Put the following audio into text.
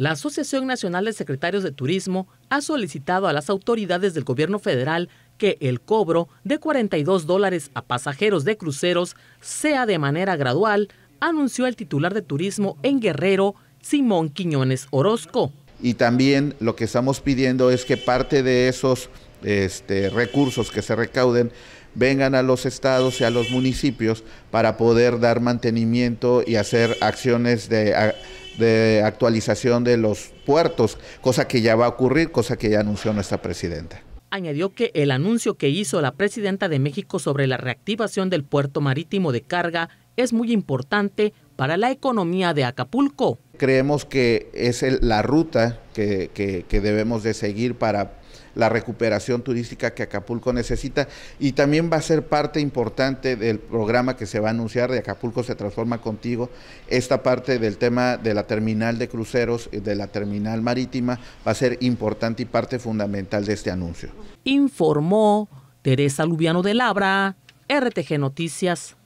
La Asociación Nacional de Secretarios de Turismo ha solicitado a las autoridades del gobierno federal que el cobro de 42 dólares a pasajeros de cruceros sea de manera gradual, anunció el titular de turismo en Guerrero, Simón Quiñones Orozco. Y también lo que estamos pidiendo es que parte de esos este, recursos que se recauden vengan a los estados y a los municipios para poder dar mantenimiento y hacer acciones de de actualización de los puertos, cosa que ya va a ocurrir, cosa que ya anunció nuestra presidenta añadió que el anuncio que hizo la presidenta de México sobre la reactivación del puerto marítimo de carga es muy importante para la economía de Acapulco creemos que es la ruta que, que debemos de seguir para la recuperación turística que Acapulco necesita y también va a ser parte importante del programa que se va a anunciar de Acapulco se transforma contigo. Esta parte del tema de la terminal de cruceros, eh, de la terminal marítima, va a ser importante y parte fundamental de este anuncio. Informó Teresa Lubiano de Labra, RTG Noticias.